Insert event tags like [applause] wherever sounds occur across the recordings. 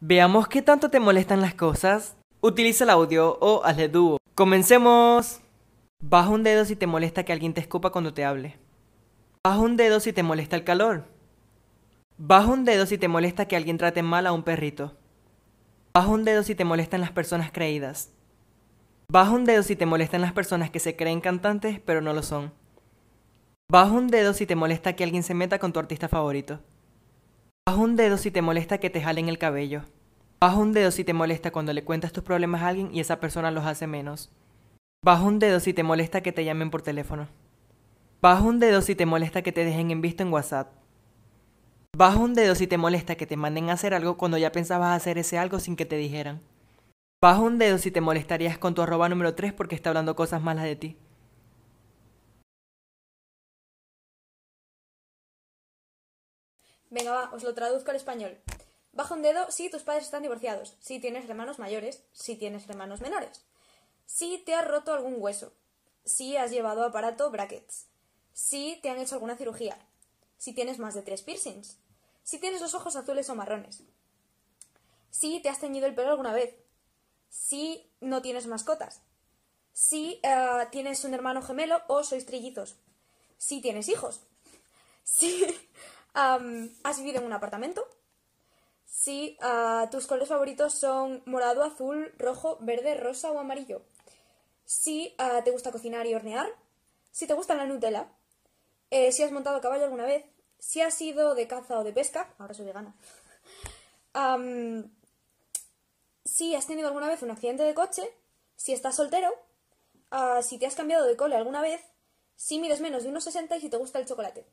Veamos qué tanto te molestan las cosas. Utiliza el audio o hazle dúo. ¡Comencemos! Baja un dedo si te molesta que alguien te escupa cuando te hable. Baja un dedo si te molesta el calor. Baja un dedo si te molesta que alguien trate mal a un perrito. Baja un dedo si te molestan las personas creídas. Baja un dedo si te molestan las personas que se creen cantantes pero no lo son. Baja un dedo si te molesta que alguien se meta con tu artista favorito. Baja un dedo si te molesta que te jalen el cabello. Baja un dedo si te molesta cuando le cuentas tus problemas a alguien y esa persona los hace menos. Baja un dedo si te molesta que te llamen por teléfono. Baja un dedo si te molesta que te dejen en visto en WhatsApp. Baja un dedo si te molesta que te manden a hacer algo cuando ya pensabas hacer ese algo sin que te dijeran. Baja un dedo si te molestarías con tu arroba número 3 porque está hablando cosas malas de ti. Venga, va, os lo traduzco al español. Baja un dedo si tus padres están divorciados, si tienes hermanos mayores, si tienes hermanos menores, si te has roto algún hueso, si has llevado aparato brackets, si te han hecho alguna cirugía, si tienes más de tres piercings, si tienes los ojos azules o marrones, si te has teñido el pelo alguna vez, si no tienes mascotas, si eh, tienes un hermano gemelo o sois trillizos, si tienes hijos, si ¿Has vivido en un apartamento? Sí. Ah, ¿Tus colores favoritos son morado, azul, rojo, verde, rosa o amarillo? si ah, ¿Te gusta cocinar y hornear? Si te gusta la Nutella. Eh, si has montado a caballo alguna vez. Si has ido de caza o de pesca. Ahora soy vegana. Um, [laughs] si has tenido alguna vez un accidente de coche. Si estás soltero. Ah, si te has cambiado de cole alguna vez. Si mides menos de unos 60 y si te gusta el chocolate.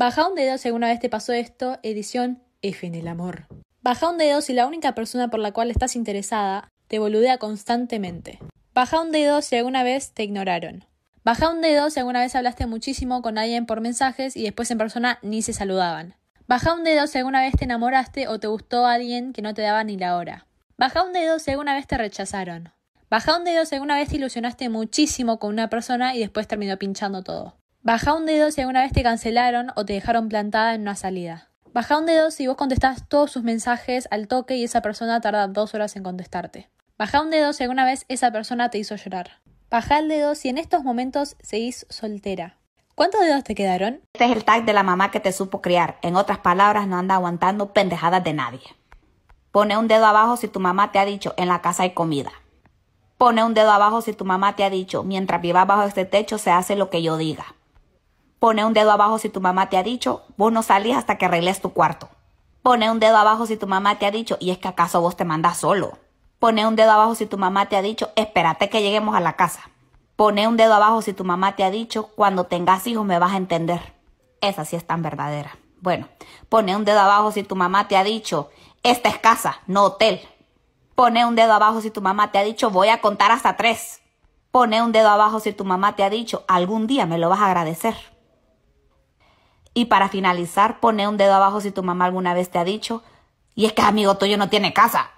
Baja un dedo si alguna vez te pasó esto, edición F en el amor. Baja un dedo si la única persona por la cual estás interesada te boludea constantemente. Baja un dedo si alguna vez te ignoraron. Baja un dedo si alguna vez hablaste muchísimo con alguien por mensajes y después en persona ni se saludaban. Baja un dedo si alguna vez te enamoraste o te gustó alguien que no te daba ni la hora. Baja un dedo si alguna vez te rechazaron. Baja un dedo si alguna vez te ilusionaste muchísimo con una persona y después terminó pinchando todo. Baja un dedo si alguna vez te cancelaron o te dejaron plantada en una salida. Baja un dedo si vos contestás todos sus mensajes al toque y esa persona tarda dos horas en contestarte. Baja un dedo si alguna vez esa persona te hizo llorar. Baja el dedo si en estos momentos seguís soltera. ¿Cuántos dedos te quedaron? Este es el tag de la mamá que te supo criar. En otras palabras, no anda aguantando pendejadas de nadie. Pone un dedo abajo si tu mamá te ha dicho en la casa hay comida. Pone un dedo abajo si tu mamá te ha dicho mientras vivas bajo este techo se hace lo que yo diga. Pone un dedo abajo si tu mamá te ha dicho, vos no salís hasta que arregles tu cuarto. Pone un dedo abajo si tu mamá te ha dicho, y es que acaso vos te mandas solo. Pone un dedo abajo si tu mamá te ha dicho, espérate que lleguemos a la casa. Pone un dedo abajo si tu mamá te ha dicho, cuando tengas hijos me vas a entender. Esa sí es tan verdadera. Bueno, pone un dedo abajo si tu mamá te ha dicho, esta es casa, no hotel. Pone un dedo abajo si tu mamá te ha dicho, voy a contar hasta tres. Pone un dedo abajo si tu mamá te ha dicho, algún día me lo vas a agradecer. Y para finalizar, pone un dedo abajo si tu mamá alguna vez te ha dicho, y es que amigo tuyo no tiene casa.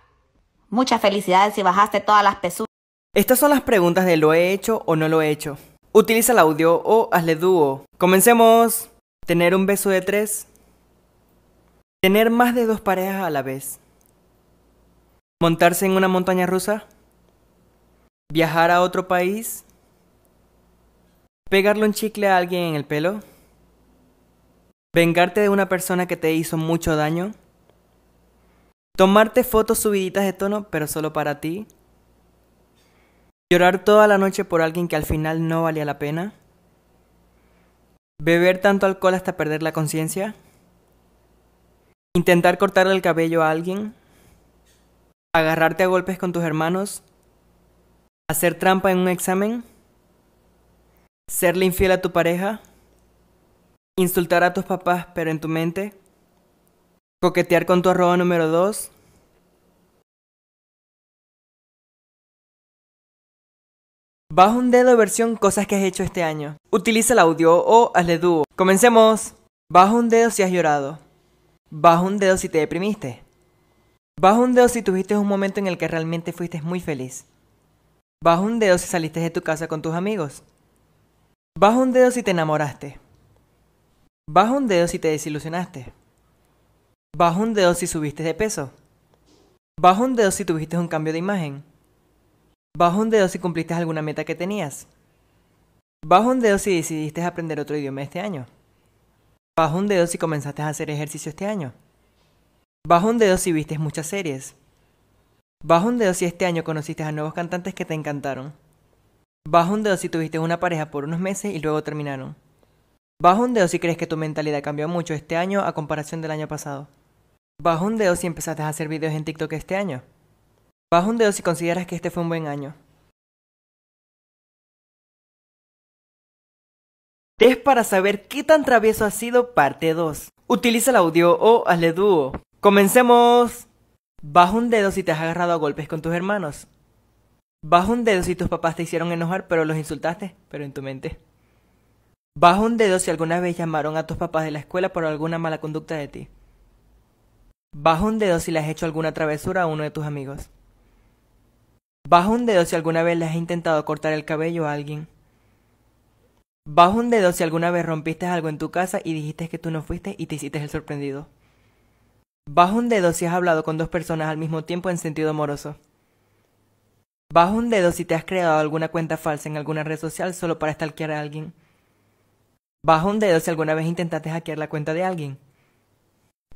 Muchas felicidades si bajaste todas las pesuras. Estas son las preguntas de lo he hecho o no lo he hecho. Utiliza el audio o hazle dúo. Comencemos. Tener un beso de tres. Tener más de dos parejas a la vez. Montarse en una montaña rusa. Viajar a otro país. Pegarle un chicle a alguien en el pelo. Vengarte de una persona que te hizo mucho daño. Tomarte fotos subiditas de tono, pero solo para ti. Llorar toda la noche por alguien que al final no valía la pena. Beber tanto alcohol hasta perder la conciencia. Intentar cortarle el cabello a alguien. Agarrarte a golpes con tus hermanos. Hacer trampa en un examen. Serle infiel a tu pareja. Insultar a tus papás, pero en tu mente. Coquetear con tu arroba número 2. Baja un dedo versión cosas que has hecho este año. Utiliza el audio o hazle dúo. Comencemos. Baja un dedo si has llorado. Baja un dedo si te deprimiste. Baja un dedo si tuviste un momento en el que realmente fuiste muy feliz. Baja un dedo si saliste de tu casa con tus amigos. Baja un dedo si te enamoraste. Baja un dedo si te desilusionaste. Bajo un dedo si subiste de peso. Bajo un dedo si tuviste un cambio de imagen. Bajo un dedo si cumpliste alguna meta que tenías. Bajo un dedo si decidiste aprender otro idioma este año. Bajo un dedo si comenzaste a hacer ejercicio este año. Bajo un dedo si viste muchas series. Bajo un dedo si este año conociste a nuevos cantantes que te encantaron. Baja un dedo si tuviste una pareja por unos meses y luego terminaron. Bajo un dedo si crees que tu mentalidad cambió mucho este año a comparación del año pasado. Bajo un dedo si empezaste a hacer videos en TikTok este año. Bajo un dedo si consideras que este fue un buen año. es para saber qué tan travieso ha sido parte 2. Utiliza el audio o hazle dúo. ¡Comencemos! Bajo un dedo si te has agarrado a golpes con tus hermanos. Bajo un dedo si tus papás te hicieron enojar pero los insultaste, pero en tu mente. Baja un dedo si alguna vez llamaron a tus papás de la escuela por alguna mala conducta de ti. Baja un dedo si le has hecho alguna travesura a uno de tus amigos. Baja un dedo si alguna vez le has intentado cortar el cabello a alguien. Baja un dedo si alguna vez rompiste algo en tu casa y dijiste que tú no fuiste y te hiciste el sorprendido. Baja un dedo si has hablado con dos personas al mismo tiempo en sentido amoroso. Baja un dedo si te has creado alguna cuenta falsa en alguna red social solo para stalkear a alguien. Baja un dedo si alguna vez intentaste hackear la cuenta de alguien.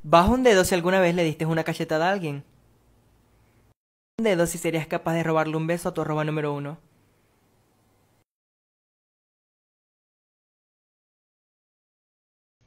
Baja un dedo si alguna vez le diste una cachetada a alguien. Baja Un dedo si serías capaz de robarle un beso a tu arroba número uno.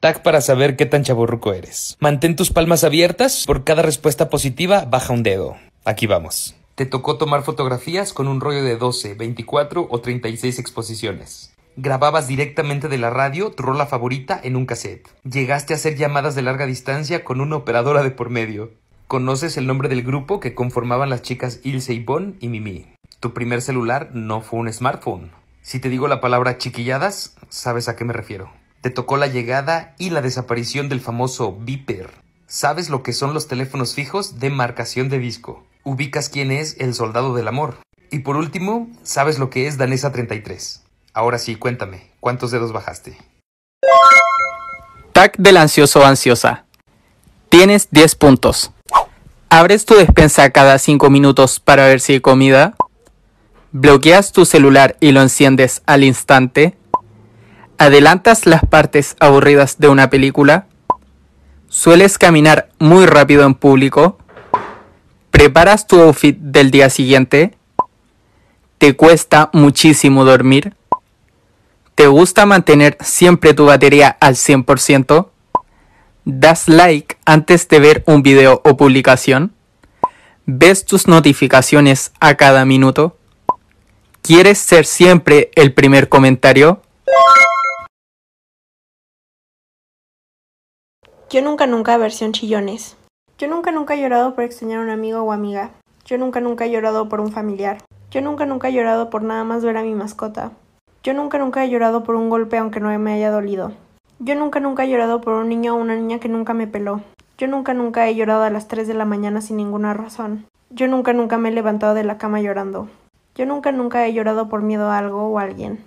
Tag para saber qué tan chaburruco eres. Mantén tus palmas abiertas. Por cada respuesta positiva, baja un dedo. Aquí vamos. Te tocó tomar fotografías con un rollo de 12, 24 o 36 exposiciones. Grababas directamente de la radio tu rola favorita en un cassette. Llegaste a hacer llamadas de larga distancia con una operadora de por medio. Conoces el nombre del grupo que conformaban las chicas Ilse y Bon y Mimi. Tu primer celular no fue un smartphone. Si te digo la palabra chiquilladas, sabes a qué me refiero. Te tocó la llegada y la desaparición del famoso Viper. Sabes lo que son los teléfonos fijos de marcación de disco. Ubicas quién es el soldado del amor. Y por último, sabes lo que es Danesa 33. Ahora sí, cuéntame, ¿cuántos dedos bajaste? Tac del ansioso ansiosa. Tienes 10 puntos. ¿Abres tu despensa cada 5 minutos para ver si hay comida? ¿Bloqueas tu celular y lo enciendes al instante? ¿Adelantas las partes aburridas de una película? ¿Sueles caminar muy rápido en público? ¿Preparas tu outfit del día siguiente? ¿Te cuesta muchísimo dormir? ¿Te gusta mantener siempre tu batería al 100%? ¿Das like antes de ver un video o publicación? ¿Ves tus notificaciones a cada minuto? ¿Quieres ser siempre el primer comentario? Yo nunca nunca versión chillones. Yo nunca nunca he llorado por extrañar a un amigo o amiga. Yo nunca nunca he llorado por un familiar. Yo nunca nunca he llorado por nada más ver a mi mascota. Yo nunca, nunca he llorado por un golpe aunque no me haya dolido. Yo nunca, nunca he llorado por un niño o una niña que nunca me peló. Yo nunca, nunca he llorado a las 3 de la mañana sin ninguna razón. Yo nunca, nunca me he levantado de la cama llorando. Yo nunca, nunca he llorado por miedo a algo o a alguien.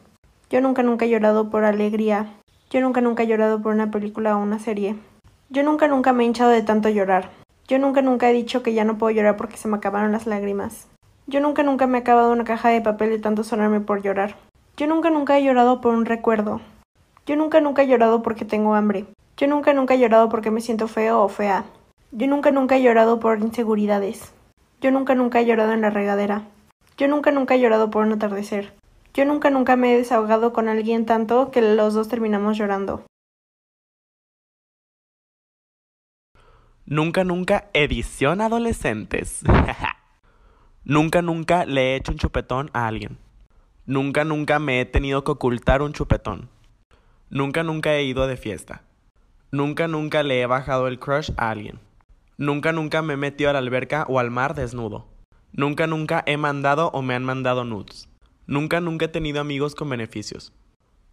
Yo nunca, nunca he llorado por alegría. Yo nunca, nunca he llorado por una película o una serie. Yo nunca, nunca me he hinchado de tanto llorar. Yo nunca, nunca he dicho que ya no puedo llorar porque se me acabaron las lágrimas. Yo nunca, nunca me he acabado una caja de papel de tanto sonarme por llorar. Yo nunca nunca he llorado por un recuerdo. Yo nunca nunca he llorado porque tengo hambre. Yo nunca nunca he llorado porque me siento feo o fea. Yo nunca nunca he llorado por inseguridades. Yo nunca nunca he llorado en la regadera. Yo nunca nunca he llorado por un atardecer. Yo nunca nunca me he desahogado con alguien tanto que los dos terminamos llorando. Nunca nunca edición adolescentes. [laughs] nunca nunca le he hecho un chupetón a alguien. Nunca, nunca me he tenido que ocultar un chupetón. Nunca, nunca he ido de fiesta. Nunca, nunca le he bajado el crush a alguien. Nunca, nunca me he metido a la alberca o al mar desnudo. Nunca, nunca he mandado o me han mandado nudes. Nunca, nunca he tenido amigos con beneficios.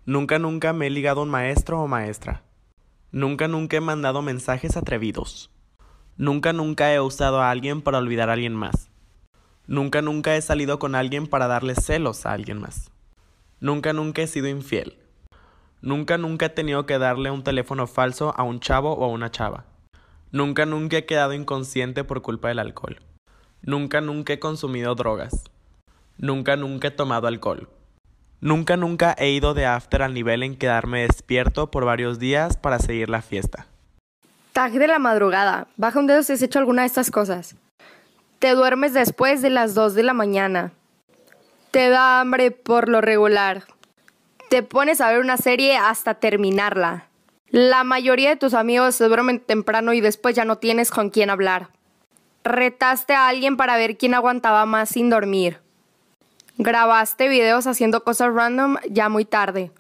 Nunca, nunca me he ligado a un maestro o maestra. Nunca, nunca he mandado mensajes atrevidos. Nunca, nunca he usado a alguien para olvidar a alguien más. Nunca, nunca he salido con alguien para darle celos a alguien más. Nunca, nunca he sido infiel. Nunca, nunca he tenido que darle un teléfono falso a un chavo o a una chava. Nunca, nunca he quedado inconsciente por culpa del alcohol. Nunca, nunca he consumido drogas. Nunca, nunca he tomado alcohol. Nunca, nunca he ido de after al nivel en quedarme despierto por varios días para seguir la fiesta. Tag de la madrugada. Baja un dedo si has hecho alguna de estas cosas. Te duermes después de las 2 de la mañana. Te da hambre por lo regular. Te pones a ver una serie hasta terminarla. La mayoría de tus amigos se duermen temprano y después ya no tienes con quién hablar. Retaste a alguien para ver quién aguantaba más sin dormir. Grabaste videos haciendo cosas random ya muy tarde.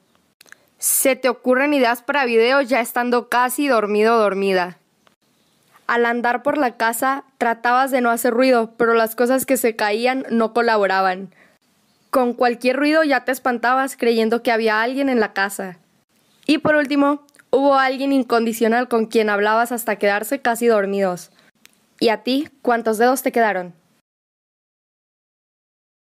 Se te ocurren ideas para videos ya estando casi dormido o dormida. Al andar por la casa tratabas de no hacer ruido, pero las cosas que se caían no colaboraban. Con cualquier ruido ya te espantabas creyendo que había alguien en la casa. Y por último, hubo alguien incondicional con quien hablabas hasta quedarse casi dormidos. ¿Y a ti cuántos dedos te quedaron?